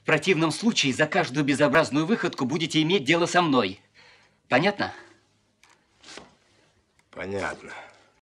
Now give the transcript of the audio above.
В противном случае за каждую безобразную выходку будете иметь дело со мной. Понятно? Понятно.